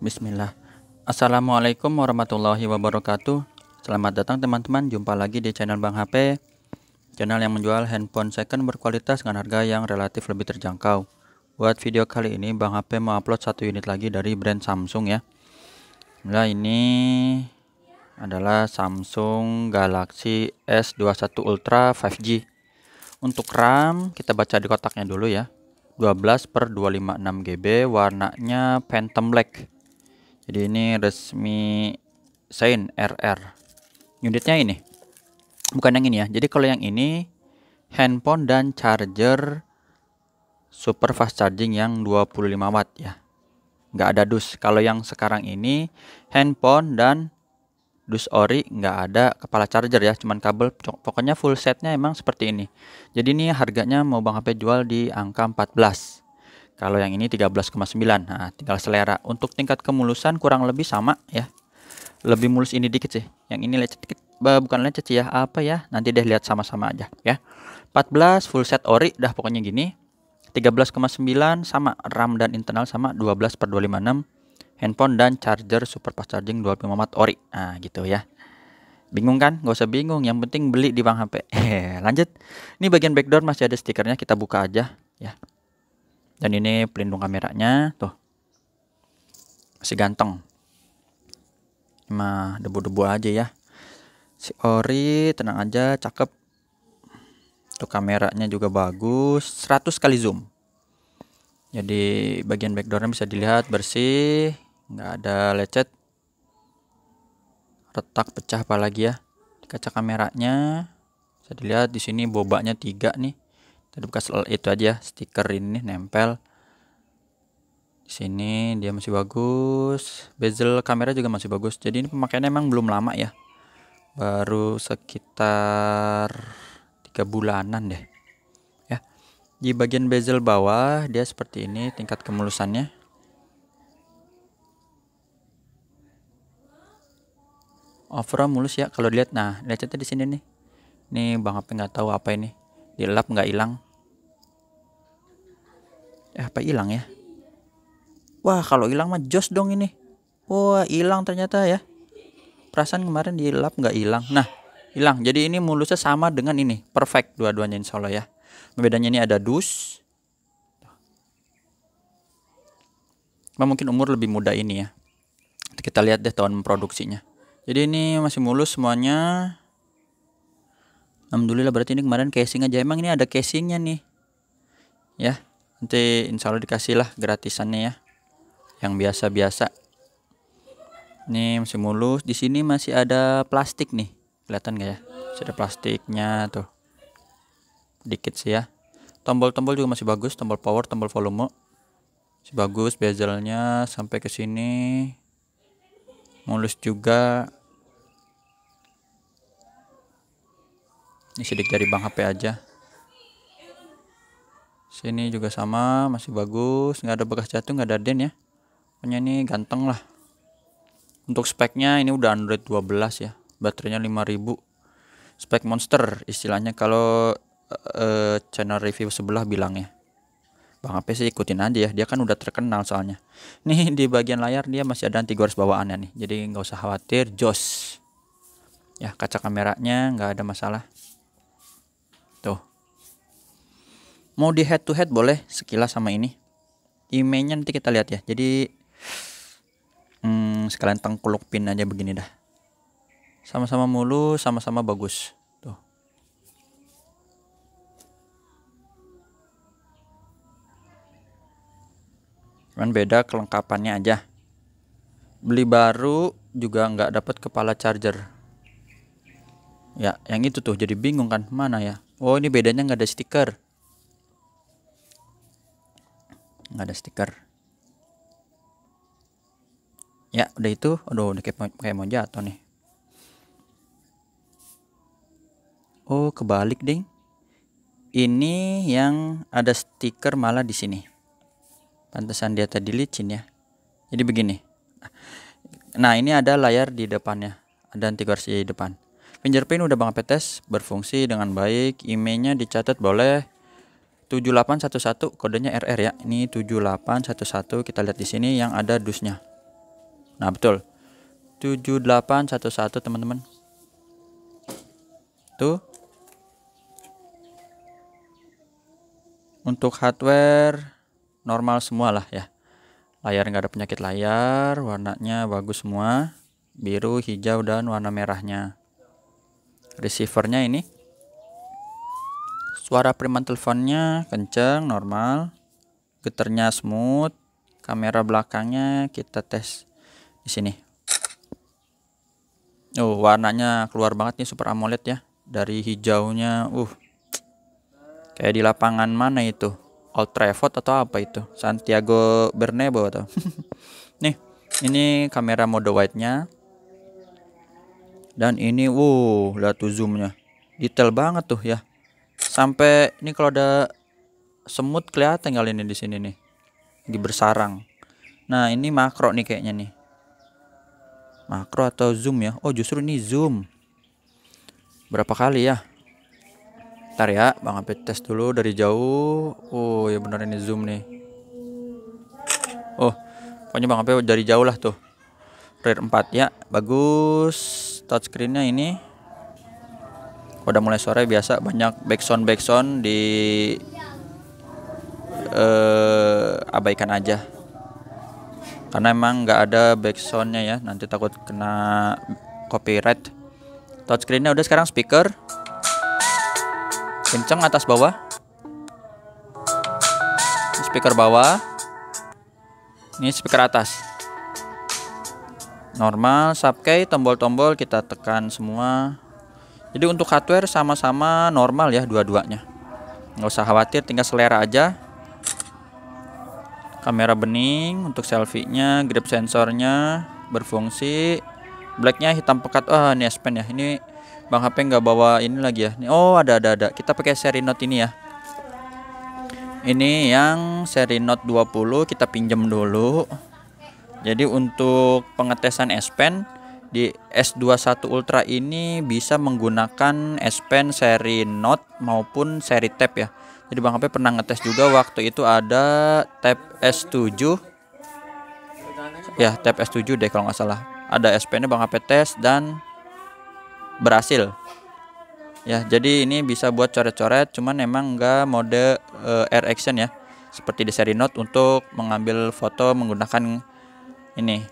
Bismillah. Assalamualaikum warahmatullahi wabarakatuh. Selamat datang teman-teman, jumpa lagi di channel Bang HP. Channel yang menjual handphone second berkualitas dengan harga yang relatif lebih terjangkau. Buat video kali ini Bang HP mau upload satu unit lagi dari brand Samsung ya. Nah, ini adalah Samsung Galaxy S21 Ultra 5G. Untuk RAM kita baca di kotaknya dulu ya. 12 per 256 GB warnanya Phantom Black jadi ini resmi sign RR unitnya ini bukan yang ini ya jadi kalau yang ini handphone dan charger super fast charging yang 25 watt ya nggak ada dus kalau yang sekarang ini handphone dan dus ori nggak ada kepala charger ya cuman kabel pokoknya full setnya emang seperti ini jadi ini harganya mau bang HP jual di angka 14 kalau yang ini 13,9. Nah, tinggal selera. Untuk tingkat kemulusan kurang lebih sama ya. Lebih mulus ini dikit sih. Yang ini lecet dikit. Bukan lecet sih ya, apa ya? Nanti deh lihat sama-sama aja ya. 14 full set ori dah pokoknya gini. 13,9 sama RAM dan internal sama 12 per 256 handphone dan charger super fast charging 25 watt ori nah gitu ya bingung kan gak usah bingung yang penting beli di bank HP lanjut ini bagian backdoor masih ada stikernya kita buka aja ya dan ini pelindung kameranya tuh masih ganteng cuma debu-debu aja ya si ori tenang aja cakep tuh kameranya juga bagus 100 kali zoom jadi bagian backdoornya bisa dilihat bersih nggak ada lecet retak pecah apalagi ya kaca kameranya bisa dilihat di sini bobaknya tiga nih tadi bekas itu aja stiker ini nempel di sini dia masih bagus bezel kamera juga masih bagus jadi ini pemakaiannya emang belum lama ya baru sekitar tiga bulanan deh ya di bagian bezel bawah dia seperti ini tingkat kemulusannya overall mulus ya kalau dilihat nah lihat di sini nih nih bang apa nggak tahu apa ini dilap nggak hilang eh, apa hilang ya wah kalau hilang mah jos dong ini wah hilang ternyata ya perasaan kemarin dilap nggak hilang nah hilang jadi ini mulusnya sama dengan ini perfect dua-duanya insya Allah ya bedanya ini ada dus mungkin umur lebih muda ini ya kita lihat deh tahun produksinya jadi ini masih mulus semuanya Alhamdulillah berarti ini kemarin casing aja emang ini ada casingnya nih ya nanti insya Allah dikasih lah gratisannya ya yang biasa-biasa ini masih mulus di sini masih ada plastik nih kelihatan gak ya sudah plastiknya tuh dikit sih ya tombol-tombol juga masih bagus tombol power tombol volume masih bagus bezelnya sampai ke sini mulus juga ini sidik jari bang HP aja sini juga sama masih bagus nggak ada bekas jatuh nggak ada den ya punya ini ganteng lah untuk speknya ini udah Android 12 ya baterainya 5000 spek monster istilahnya kalau uh, channel review sebelah bilang ya. Bang HP sih ikutin aja ya dia kan udah terkenal soalnya nih di bagian layar dia masih ada anti gores bawaannya nih jadi nggak usah khawatir jos ya kaca kameranya nggak ada masalah Tuh. Mau di head to head boleh sekilas sama ini. imenya nanti kita lihat ya. Jadi hmm, sekalian tengkuluk pin aja begini dah. Sama-sama mulu, sama-sama bagus. Tuh. Cuman beda kelengkapannya aja. Beli baru juga nggak dapat kepala charger. Ya, yang itu tuh jadi bingung kan mana ya? oh ini bedanya nggak ada stiker nggak ada stiker ya udah itu aduh udah kayak, atau kayak mau jatuh nih oh kebalik ding ini yang ada stiker malah di sini pantesan dia tadi licin ya jadi begini nah ini ada layar di depannya ada anti di depan Fingerprint udah Bang Petes berfungsi dengan baik. IMEI-nya dicatat boleh 7811 kodenya RR ya. Ini 7811 kita lihat di sini yang ada dusnya. Nah, betul. 7811 teman-teman. Tuh. Untuk hardware normal semua lah ya. Layar nggak ada penyakit layar, warnanya bagus semua. Biru, hijau, dan warna merahnya receivernya ini suara preman teleponnya kenceng normal geternya smooth kamera belakangnya kita tes di sini oh warnanya keluar banget nih super amoled ya dari hijaunya uh kayak di lapangan mana itu Old Trafford atau apa itu Santiago Bernabeu atau nih ini kamera mode white nya dan ini wuh lihat tuh zoomnya detail banget tuh ya sampai ini kalau ada semut kelihatan kali ini di sini nih di bersarang nah ini makro nih kayaknya nih makro atau zoom ya oh justru ini zoom berapa kali ya ntar ya bang apa tes dulu dari jauh oh ya benar ini zoom nih oh pokoknya bang apa dari jauh lah tuh rare 4 ya bagus touchscreennya ini udah mulai sore biasa banyak backsound backsound di eh, abaikan aja karena emang nggak ada backsoundnya ya nanti takut kena copyright touchscreennya udah sekarang speaker kenceng atas bawah speaker bawah ini speaker atas normal subkey tombol-tombol kita tekan semua jadi untuk hardware sama-sama normal ya dua-duanya nggak usah khawatir tinggal selera aja kamera bening untuk selfie-nya grip sensornya berfungsi blacknya hitam pekat wah oh, ini S Pen ya ini Bang HP nggak bawa ini lagi ya oh ada ada ada kita pakai seri note ini ya ini yang seri Note 20 kita pinjam dulu jadi untuk pengetesan S Pen di S21 Ultra ini bisa menggunakan S Pen seri Note maupun seri Tab ya. Jadi Bang HP pernah ngetes juga waktu itu ada Tab S7 ya Tab S7 deh kalau nggak salah. Ada S Pen-nya Bang HP tes dan berhasil. Ya, jadi ini bisa buat coret-coret, cuman emang nggak mode uh, eh, air action ya, seperti di seri Note untuk mengambil foto menggunakan ini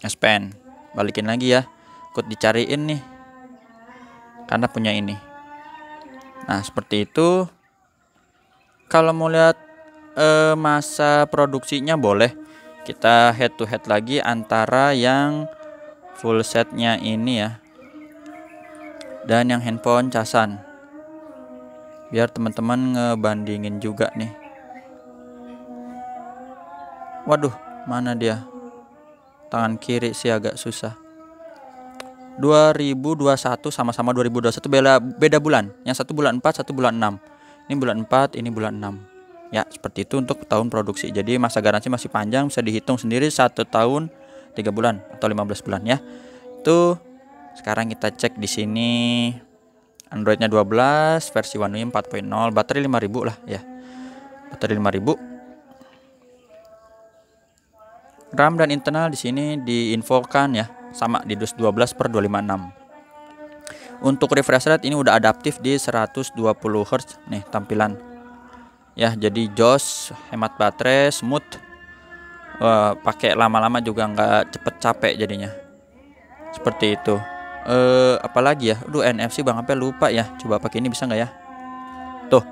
SPN balikin lagi ya ikut dicariin nih karena punya ini nah seperti itu kalau mau lihat eh, masa produksinya boleh kita head to head lagi antara yang full setnya ini ya dan yang handphone casan biar teman-teman ngebandingin juga nih waduh mana dia tangan kiri sih agak susah 2021 sama-sama 2021 beda beda bulan yang satu bulan 4 satu bulan 6 ini bulan 4 ini bulan 6 ya seperti itu untuk tahun produksi jadi masa garansi masih panjang bisa dihitung sendiri satu tahun tiga bulan atau 15 bulan ya itu sekarang kita cek di sini Androidnya 12 versi One UI 4.0 baterai 5000 lah ya baterai 5000 RAM dan internal di sini diinfokan ya sama di DOS 12 per 256 untuk refresh rate ini udah adaptif di 120 Hz nih tampilan ya jadi jos hemat baterai smooth uh, pakai lama-lama juga nggak cepet capek jadinya seperti itu uh, apalagi ya Aduh NFC bang apa lupa ya coba pakai ini bisa nggak ya tuh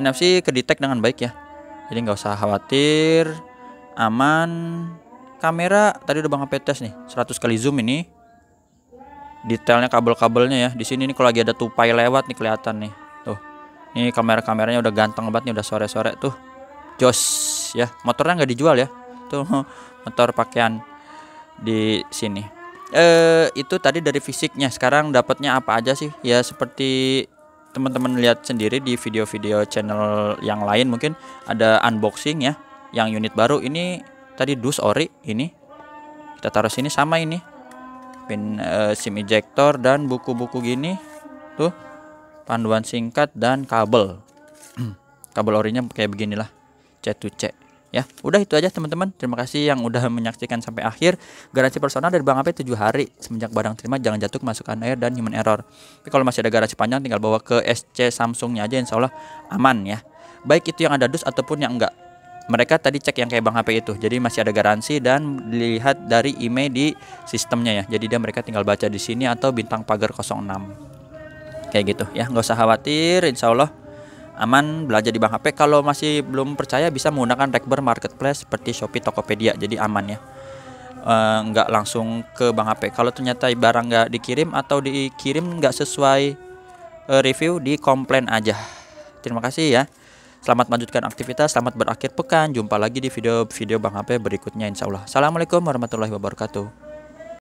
NFC kedetek dengan baik ya jadi nggak usah khawatir aman kamera tadi udah Bang HP tes nih 100 kali zoom ini detailnya kabel-kabelnya ya di sini nih kalau lagi ada tupai lewat nih kelihatan nih tuh ini kamera-kameranya udah ganteng banget nih udah sore-sore tuh jos ya motornya nggak dijual ya tuh motor pakaian di sini eh itu tadi dari fisiknya sekarang dapatnya apa aja sih ya seperti teman-teman lihat sendiri di video-video channel yang lain mungkin ada unboxing ya yang unit baru ini tadi dus ori ini kita taruh sini sama ini pin e, sim ejector dan buku-buku gini tuh panduan singkat dan kabel kabel orinya kayak beginilah C 2 C ya udah itu aja teman-teman terima kasih yang udah menyaksikan sampai akhir garansi personal dari Bang Ape 7 hari semenjak barang terima jangan jatuh kemasukan air dan human error tapi kalau masih ada garansi panjang tinggal bawa ke SC Samsungnya aja insya Allah aman ya baik itu yang ada dus ataupun yang enggak mereka tadi cek yang kayak bank HP itu jadi masih ada garansi dan dilihat dari IMEI di sistemnya ya jadi dia mereka tinggal baca di sini atau bintang pagar 06 kayak gitu ya nggak usah khawatir insya Allah aman belajar di bank HP kalau masih belum percaya bisa menggunakan rekber marketplace seperti Shopee Tokopedia jadi aman ya eh, nggak e, langsung ke bank HP kalau ternyata barang nggak dikirim atau dikirim nggak sesuai eh, review di komplain aja terima kasih ya Selamat melanjutkan aktivitas, selamat berakhir pekan. Jumpa lagi di video-video Bang HP berikutnya insya Allah. Assalamualaikum warahmatullahi wabarakatuh.